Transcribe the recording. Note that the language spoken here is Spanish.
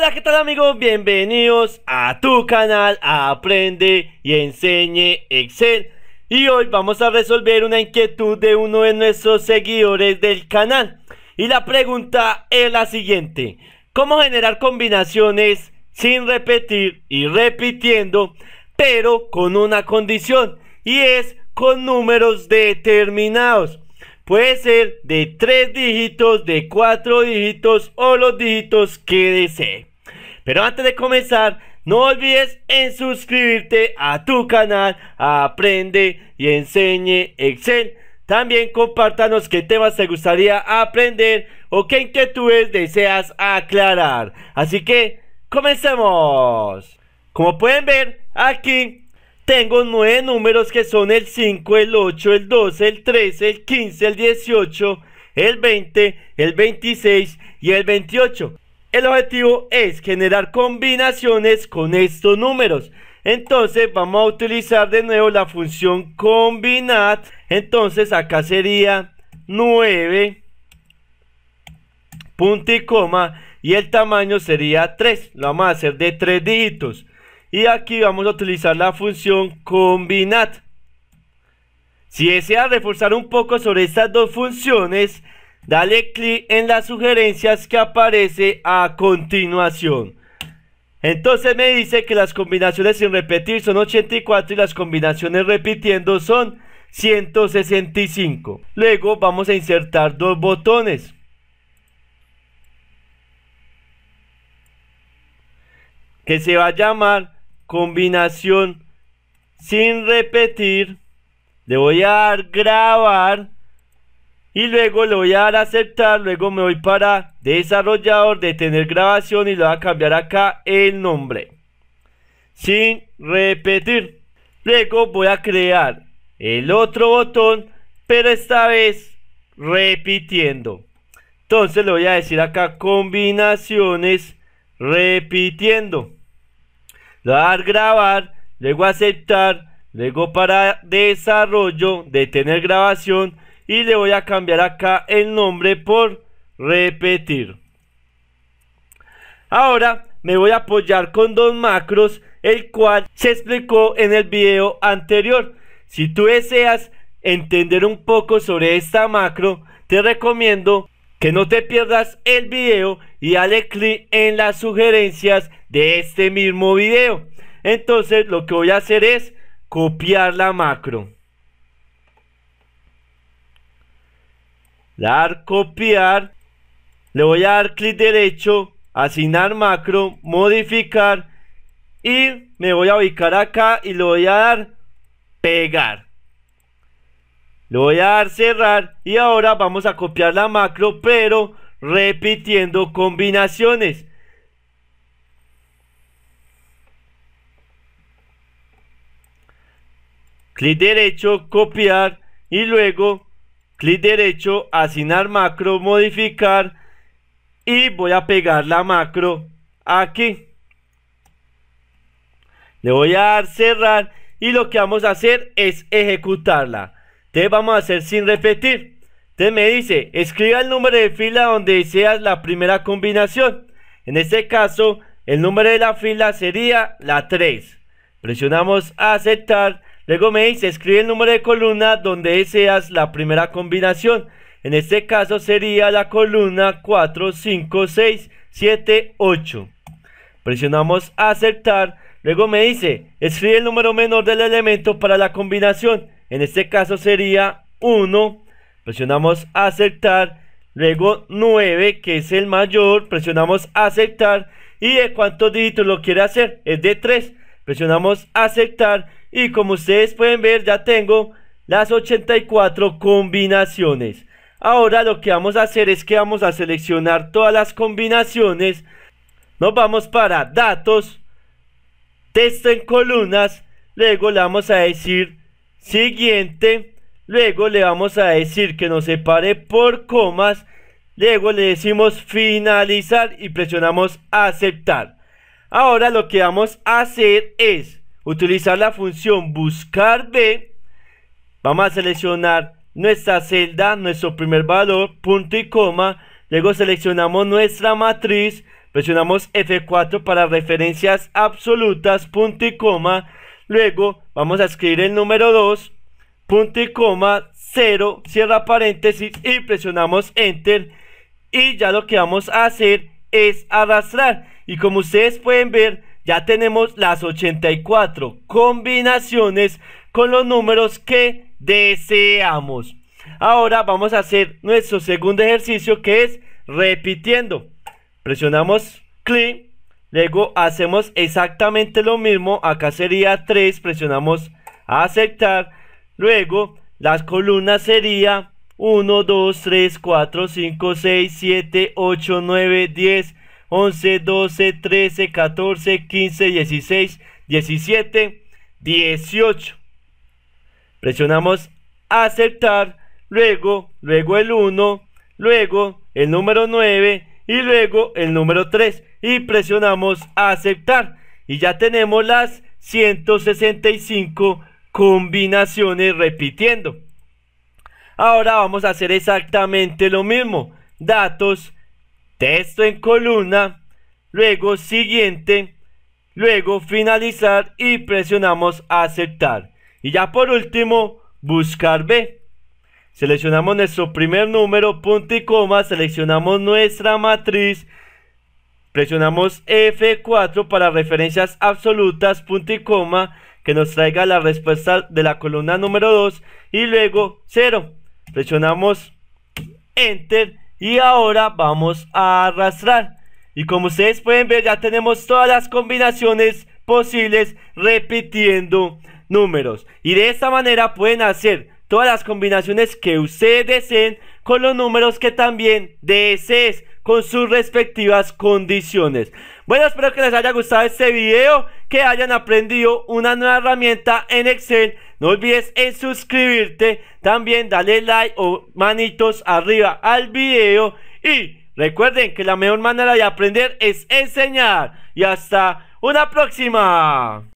Hola, ¿qué tal amigos? Bienvenidos a tu canal Aprende y Enseñe Excel. Y hoy vamos a resolver una inquietud de uno de nuestros seguidores del canal. Y la pregunta es la siguiente. ¿Cómo generar combinaciones sin repetir y repitiendo, pero con una condición? Y es con números determinados. Puede ser de tres dígitos, de cuatro dígitos o los dígitos que desee. Pero antes de comenzar, no olvides en suscribirte a tu canal Aprende y Enseñe Excel. También compártanos qué temas te gustaría aprender o qué inquietudes deseas aclarar. Así que, comencemos. Como pueden ver, aquí tengo nueve números que son el 5, el 8, el 12, el 13, el 15, el 18, el 20, el 26 y el 28. El objetivo es generar combinaciones con estos números. Entonces vamos a utilizar de nuevo la función combinar. Entonces acá sería 9 punto y coma y el tamaño sería 3. Lo vamos a hacer de 3 dígitos. Y aquí vamos a utilizar la función combinar. Si desea reforzar un poco sobre estas dos funciones, Dale clic en las sugerencias que aparece a continuación. Entonces me dice que las combinaciones sin repetir son 84 y las combinaciones repitiendo son 165. Luego vamos a insertar dos botones. Que se va a llamar combinación sin repetir. Le voy a dar grabar y luego le voy a dar a aceptar, luego me voy para desarrollador, detener grabación y le voy a cambiar acá el nombre. Sin repetir. Luego voy a crear el otro botón, pero esta vez repitiendo. Entonces le voy a decir acá combinaciones repitiendo. Le voy a dar grabar, luego aceptar, luego para desarrollo, detener grabación y le voy a cambiar acá el nombre por repetir. Ahora me voy a apoyar con dos macros, el cual se explicó en el video anterior. Si tú deseas entender un poco sobre esta macro, te recomiendo que no te pierdas el video y dale clic en las sugerencias de este mismo video. Entonces lo que voy a hacer es copiar la macro. dar copiar, le voy a dar clic derecho, asignar macro, modificar y me voy a ubicar acá y le voy a dar pegar. Le voy a dar cerrar y ahora vamos a copiar la macro pero repitiendo combinaciones. Clic derecho, copiar y luego clic derecho, asignar macro, modificar y voy a pegar la macro aquí. Le voy a dar cerrar y lo que vamos a hacer es ejecutarla. te vamos a hacer sin repetir. Entonces me dice, escriba el número de fila donde deseas la primera combinación. En este caso, el número de la fila sería la 3. Presionamos aceptar Luego me dice, escribe el número de columna donde deseas la primera combinación. En este caso sería la columna 4, 5, 6, 7, 8. Presionamos aceptar. Luego me dice, escribe el número menor del elemento para la combinación. En este caso sería 1. Presionamos aceptar. Luego 9, que es el mayor. Presionamos aceptar. ¿Y de cuántos dígitos lo quiere hacer? Es de 3. Presionamos aceptar y como ustedes pueden ver ya tengo las 84 combinaciones. Ahora lo que vamos a hacer es que vamos a seleccionar todas las combinaciones. Nos vamos para datos, texto en columnas, luego le vamos a decir siguiente, luego le vamos a decir que nos separe por comas, luego le decimos finalizar y presionamos aceptar. Ahora lo que vamos a hacer es utilizar la función buscar B. Vamos a seleccionar nuestra celda, nuestro primer valor, punto y coma. Luego seleccionamos nuestra matriz, presionamos F4 para referencias absolutas, punto y coma. Luego vamos a escribir el número 2, punto y coma, 0, cierra paréntesis y presionamos Enter. Y ya lo que vamos a hacer es arrastrar. Y como ustedes pueden ver, ya tenemos las 84 combinaciones con los números que deseamos. Ahora vamos a hacer nuestro segundo ejercicio que es repitiendo. Presionamos clic, luego hacemos exactamente lo mismo, acá sería 3, presionamos aceptar, luego las columnas sería 1, 2, 3, 4, 5, 6, 7, 8, 9, 10, 11, 12, 13, 14, 15, 16, 17, 18. Presionamos aceptar, luego, luego el 1, luego el número 9 y luego el número 3. Y presionamos aceptar. Y ya tenemos las 165 combinaciones repitiendo. Ahora vamos a hacer exactamente lo mismo. Datos, texto en columna, luego siguiente, luego finalizar y presionamos aceptar. Y ya por último, buscar B. Seleccionamos nuestro primer número, punto y coma, seleccionamos nuestra matriz, presionamos F4 para referencias absolutas, punto y coma, que nos traiga la respuesta de la columna número 2 y luego 0. Presionamos Enter y ahora vamos a arrastrar y como ustedes pueden ver ya tenemos todas las combinaciones posibles repitiendo números y de esta manera pueden hacer todas las combinaciones que ustedes deseen con los números que también desees con sus respectivas condiciones. Bueno, espero que les haya gustado este video, que hayan aprendido una nueva herramienta en Excel no olvides en suscribirte, también dale like o manitos arriba al video y recuerden que la mejor manera de aprender es enseñar. Y hasta una próxima.